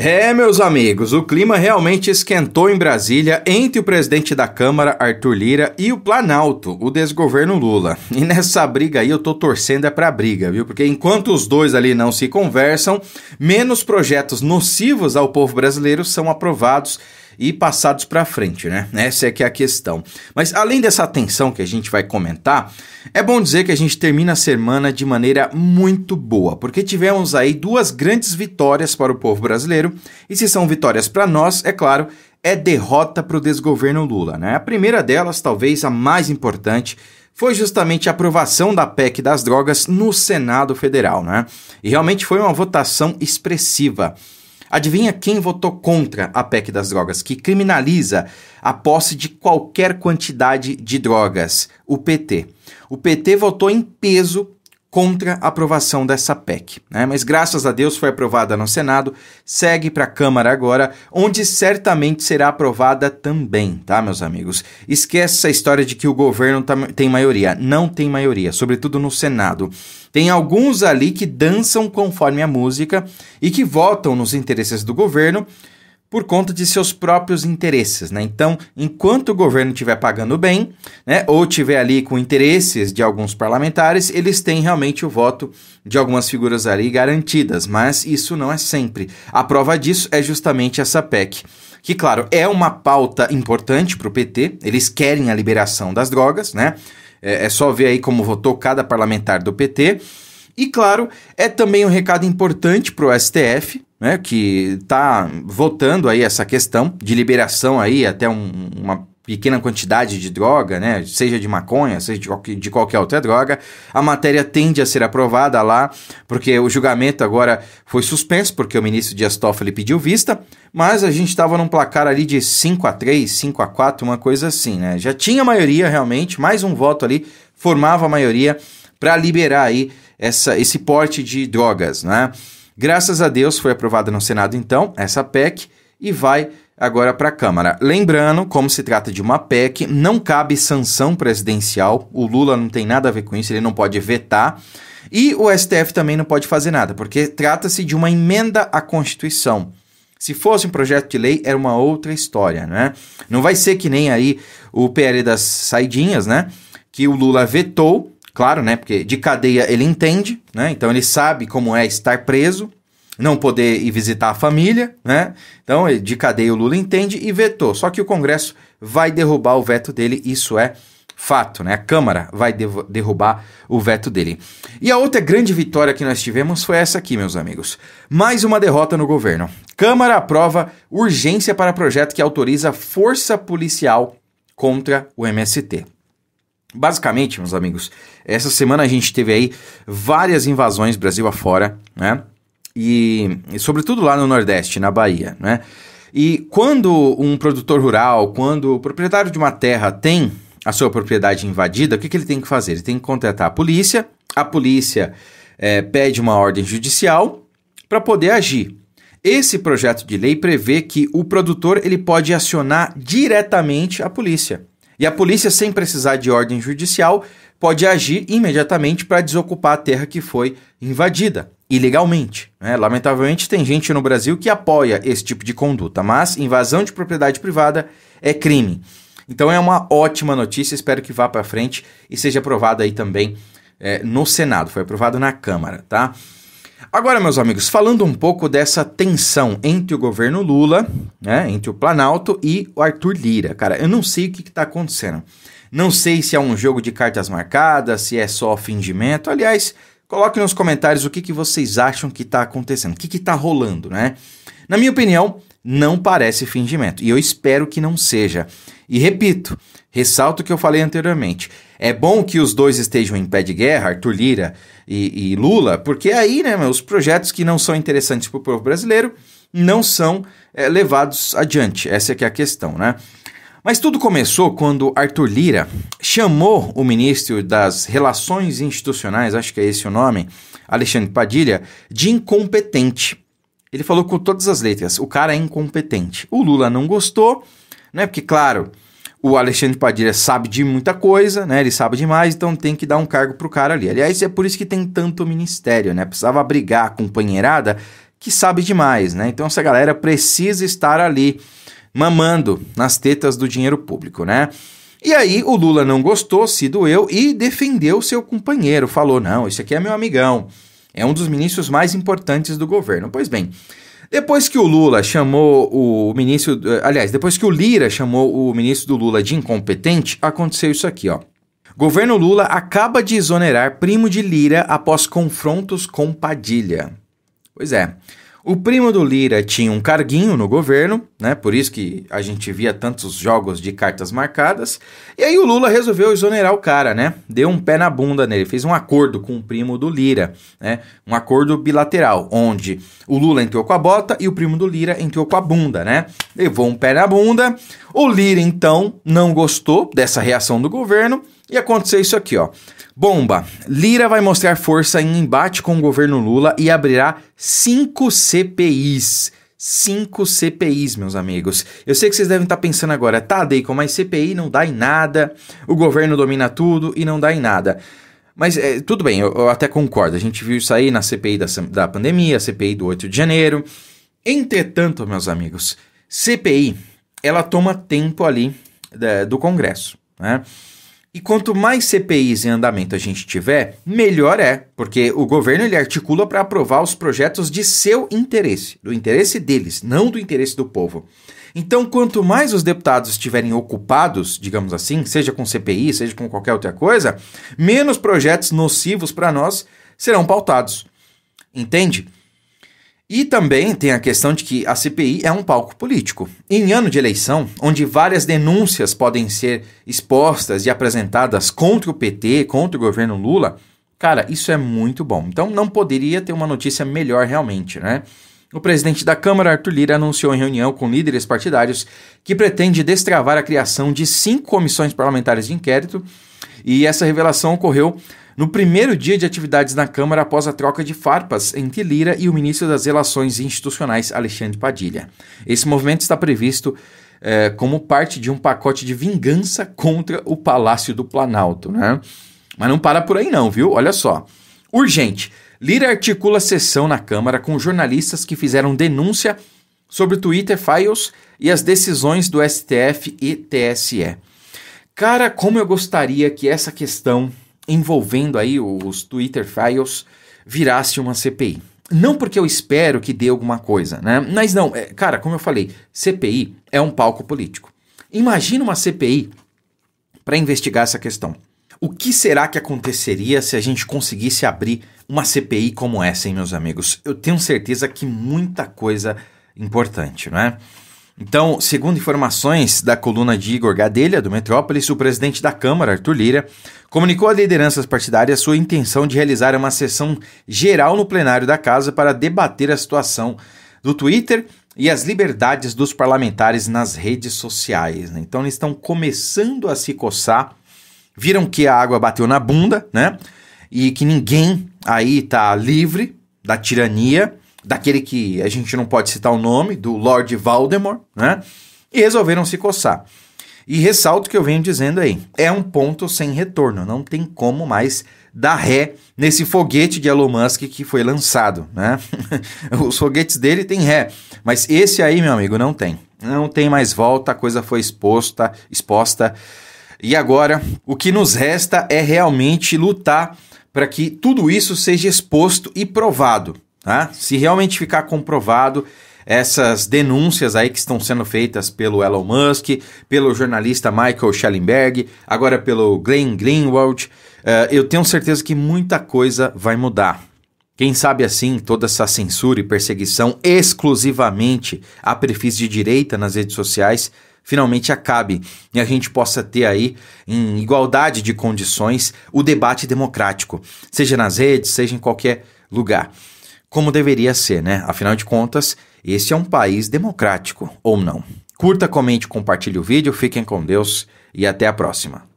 É, meus amigos, o clima realmente esquentou em Brasília entre o presidente da Câmara, Arthur Lira, e o Planalto, o desgoverno Lula. E nessa briga aí eu tô torcendo é pra briga, viu? Porque enquanto os dois ali não se conversam, menos projetos nocivos ao povo brasileiro são aprovados e passados para frente, né? Essa é que é a questão. Mas além dessa atenção que a gente vai comentar, é bom dizer que a gente termina a semana de maneira muito boa, porque tivemos aí duas grandes vitórias para o povo brasileiro, e se são vitórias para nós, é claro, é derrota para o desgoverno Lula, né? A primeira delas, talvez a mais importante, foi justamente a aprovação da PEC das drogas no Senado Federal, né? E realmente foi uma votação expressiva. Adivinha quem votou contra a PEC das drogas, que criminaliza a posse de qualquer quantidade de drogas? O PT. O PT votou em peso contra a aprovação dessa PEC. Né? Mas graças a Deus foi aprovada no Senado, segue para a Câmara agora, onde certamente será aprovada também, tá, meus amigos? Esquece essa história de que o governo tá, tem maioria. Não tem maioria, sobretudo no Senado. Tem alguns ali que dançam conforme a música e que votam nos interesses do governo por conta de seus próprios interesses, né? Então, enquanto o governo estiver pagando bem, né, ou tiver ali com interesses de alguns parlamentares, eles têm realmente o voto de algumas figuras ali garantidas, mas isso não é sempre. A prova disso é justamente essa PEC, que claro, é uma pauta importante para o PT, eles querem a liberação das drogas, né? É, é só ver aí como votou cada parlamentar do PT. E claro, é também um recado importante para o STF, né, que está votando aí essa questão de liberação aí até um, uma pequena quantidade de droga, né, seja de maconha, seja de, de qualquer outra droga, a matéria tende a ser aprovada lá, porque o julgamento agora foi suspenso, porque o ministro Dias Toffoli pediu vista, mas a gente estava num placar ali de 5 a 3 5 a 4 uma coisa assim, né, já tinha maioria realmente, mais um voto ali, formava a maioria para liberar aí essa, esse porte de drogas, né, Graças a Deus foi aprovada no Senado, então, essa PEC e vai agora para a Câmara. Lembrando, como se trata de uma PEC, não cabe sanção presidencial, o Lula não tem nada a ver com isso, ele não pode vetar. E o STF também não pode fazer nada, porque trata-se de uma emenda à Constituição. Se fosse um projeto de lei, era uma outra história, né? Não vai ser que nem aí o PL das saidinhas, né? Que o Lula vetou Claro, né? Porque de cadeia ele entende, né? Então ele sabe como é estar preso, não poder ir visitar a família, né? Então, de cadeia o Lula entende e vetou. Só que o Congresso vai derrubar o veto dele, isso é fato, né? A Câmara vai derrubar o veto dele. E a outra grande vitória que nós tivemos foi essa aqui, meus amigos. Mais uma derrota no governo. Câmara aprova urgência para projeto que autoriza força policial contra o MST. Basicamente, meus amigos, essa semana a gente teve aí várias invasões Brasil afora, né? E, e sobretudo lá no Nordeste, na Bahia, né? E quando um produtor rural, quando o proprietário de uma terra tem a sua propriedade invadida, o que, que ele tem que fazer? Ele tem que contratar a polícia, a polícia é, pede uma ordem judicial para poder agir. Esse projeto de lei prevê que o produtor ele pode acionar diretamente a polícia. E a polícia, sem precisar de ordem judicial, pode agir imediatamente para desocupar a terra que foi invadida, ilegalmente. Né? Lamentavelmente, tem gente no Brasil que apoia esse tipo de conduta, mas invasão de propriedade privada é crime. Então é uma ótima notícia, espero que vá para frente e seja aprovada aí também é, no Senado, foi aprovado na Câmara, tá? Agora, meus amigos, falando um pouco dessa tensão entre o governo Lula, né, entre o Planalto e o Arthur Lira. Cara, eu não sei o que está acontecendo. Não sei se é um jogo de cartas marcadas, se é só fingimento. Aliás, coloque nos comentários o que, que vocês acham que está acontecendo, o que está rolando, né? Na minha opinião, não parece fingimento e eu espero que não seja. E repito, ressalto o que eu falei anteriormente. É bom que os dois estejam em pé de guerra, Arthur Lira e, e Lula, porque aí, né, os projetos que não são interessantes para o povo brasileiro não são é, levados adiante. Essa é que é a questão, né? Mas tudo começou quando Arthur Lira chamou o ministro das Relações Institucionais, acho que é esse o nome, Alexandre Padilha, de incompetente. Ele falou com todas as letras: o cara é incompetente. O Lula não gostou né? Porque, claro, o Alexandre Padilha sabe de muita coisa, né? Ele sabe demais, então tem que dar um cargo pro cara ali. Aliás, é por isso que tem tanto ministério, né? Precisava abrigar a companheirada que sabe demais, né? Então essa galera precisa estar ali mamando nas tetas do dinheiro público, né? E aí o Lula não gostou, se doeu e defendeu seu companheiro, falou: "Não, esse aqui é meu amigão. É um dos ministros mais importantes do governo". Pois bem, depois que o Lula chamou o ministro. Aliás, depois que o Lira chamou o ministro do Lula de incompetente, aconteceu isso aqui, ó. Governo Lula acaba de exonerar primo de Lira após confrontos com Padilha. Pois é. O primo do Lira tinha um carguinho no governo, né? Por isso que a gente via tantos jogos de cartas marcadas. E aí o Lula resolveu exonerar o cara, né? Deu um pé na bunda nele, fez um acordo com o primo do Lira, né? Um acordo bilateral, onde o Lula entrou com a bota e o primo do Lira entrou com a bunda, né? Levou um pé na bunda. O Lira então não gostou dessa reação do governo e aconteceu isso aqui, ó. Bomba. Lira vai mostrar força em embate com o governo Lula e abrirá cinco CPIs. Cinco CPIs, meus amigos. Eu sei que vocês devem estar pensando agora, tá, Deacon, mas CPI não dá em nada, o governo domina tudo e não dá em nada. Mas é, tudo bem, eu, eu, até concordo. A gente viu isso aí na CPI da, da pandemia, CPI do 8 de janeiro. Entretanto, meus amigos, CPI, ela toma tempo ali da, do Congresso, né? E quanto mais CPIs em andamento a gente tiver, melhor é, porque o governo ele articula para aprovar os projetos de seu interesse, do interesse deles, não do interesse do povo. Então, quanto mais os deputados estiverem ocupados, digamos assim, seja com CPI, seja com qualquer outra coisa, menos projetos nocivos para nós serão pautados. Entende? E também tem a questão de que a CPI é um palco político. Em ano de eleição, onde várias denúncias podem ser expostas e apresentadas contra o PT, contra o governo Lula, cara, isso é muito bom. Então não poderia ter uma notícia melhor realmente, né? O presidente da Câmara, Arthur Lira, anunciou em reunião com líderes partidários que pretende destravar a criação de cinco comissões parlamentares de inquérito, e essa revelação ocorreu no primeiro dia de atividades na Câmara após a troca de farpas entre Lira e o ministro das Relações Institucionais, Alexandre Padilha. Esse movimento está previsto é, como parte de um pacote de vingança contra o Palácio do Planalto, né? Mas não para por aí não, viu? Olha só. Urgente. Lira articula sessão na Câmara com jornalistas que fizeram denúncia sobre Twitter Files e as decisões do STF e TSE. Cara, como eu gostaria que essa questão envolvendo aí os Twitter files virasse uma CPI. Não porque eu espero que dê alguma coisa, né? Mas não, é, cara, como eu falei, CPI é um palco político. Imagina uma CPI para investigar essa questão. O que será que aconteceria se a gente conseguisse abrir uma CPI como essa, hein, meus amigos? Eu tenho certeza que muita coisa importante, não é? Então, segundo informações da coluna de Igor Gadelha, do Metrópolis, o presidente da Câmara, Arthur Lira, comunicou a lideranças partidárias sua intenção de realizar uma sessão geral no plenário da casa para debater a situação do Twitter e as liberdades dos parlamentares nas redes sociais. Né? Então, eles estão começando a se coçar, viram que a água bateu na bunda, né? E que ninguém aí está livre da tirania daquele que a gente não pode citar o nome, do Lord Voldemort, né? E resolveram se coçar. E ressalto que eu venho dizendo aí, é um ponto sem retorno, não tem como mais dar ré nesse foguete de Elon Musk que foi lançado, né? Os foguetes dele tem ré, mas esse aí, meu amigo, não tem. Não tem mais volta, a coisa foi exposta, exposta. E agora, o que nos resta é realmente lutar para que tudo isso seja exposto e provado. Tá? Se realmente ficar comprovado essas denúncias aí que estão sendo feitas pelo Elon Musk, pelo jornalista Michael Schellenberg, agora pelo Glenn Greenwald, uh, eu tenho certeza que muita coisa vai mudar. Quem sabe assim toda essa censura e perseguição exclusivamente a perfis de direita nas redes sociais finalmente acabe e a gente possa ter aí, em igualdade de condições, o debate democrático, seja nas redes, seja em qualquer lugar como deveria ser, né? Afinal de contas, esse é um país democrático, ou não. Curta, comente, compartilhe o vídeo, fiquem com Deus e até a próxima.